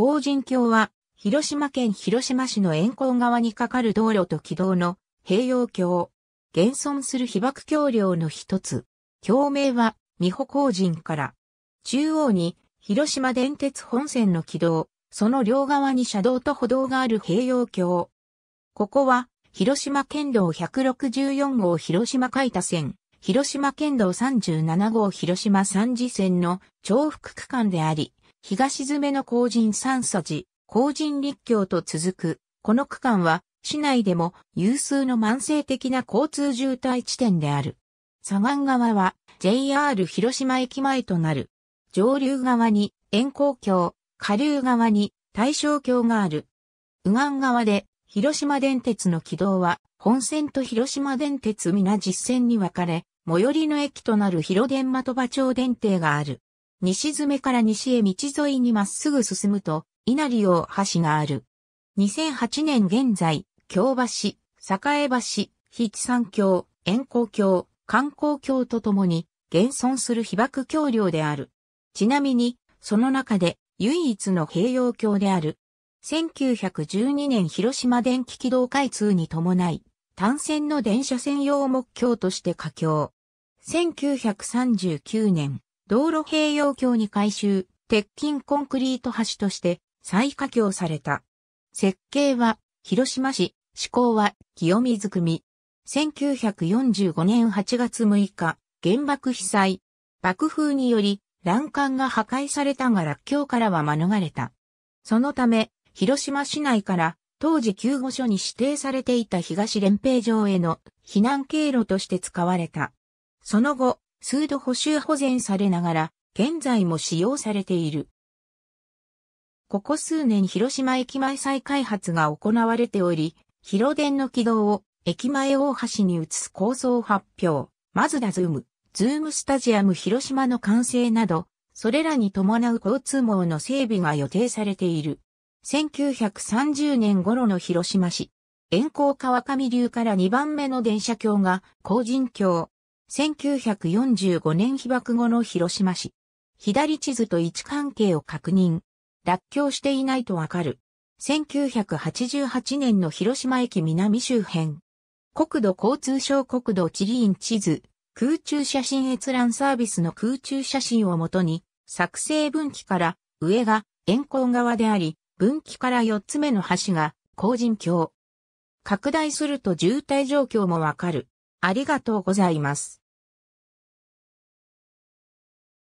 高人橋は、広島県広島市の沿江側に架かる道路と軌道の併用橋。現存する被爆橋梁の一つ。橋名は、美保高人から。中央に、広島電鉄本線の軌道、その両側に車道と歩道がある併用橋。ここは、広島県道164号広島海田線、広島県道37号広島三次線の重複区間であり、東詰めの工人三佐寺、工人立教と続く、この区間は、市内でも有数の慢性的な交通渋滞地点である。左岸側は JR 広島駅前となる。上流側に円光橋、下流側に大正橋がある。右岸側で広島電鉄の軌道は本線と広島電鉄皆実線に分かれ、最寄りの駅となる広電的場町電停がある。西詰から西へ道沿いにまっすぐ進むと、稲荷大橋がある。2008年現在、京橋、栄橋、筆山橋、円光橋、観光橋とともに、現存する被爆橋梁である。ちなみに、その中で唯一の併用橋である。1912年広島電気軌道開通に伴い、単線の電車専用目標として架橋。1939年、道路併用橋に改修、鉄筋コンクリート橋として再架橋された。設計は広島市、施工は清水組。1945年8月6日、原爆被災。爆風により欄干が破壊されたが落橋からは免れた。そのため、広島市内から当時救護所に指定されていた東連平城への避難経路として使われた。その後、数度補修保全されながら、現在も使用されている。ここ数年広島駅前再開発が行われており、広電の軌道を駅前大橋に移す構想発表。マズダズーム、ズームスタジアム広島の完成など、それらに伴う交通網の整備が予定されている。1930年頃の広島市。遠行川上流から2番目の電車橋が、工人橋、1945年被爆後の広島市。左地図と位置関係を確認。脱橋していないとわかる。1988年の広島駅南周辺。国土交通省国土地理院地図、空中写真閲覧サービスの空中写真をもとに、作成分岐から上が円光側であり、分岐から4つ目の橋が工人橋。拡大すると渋滞状況もわかる。ありがとうございます。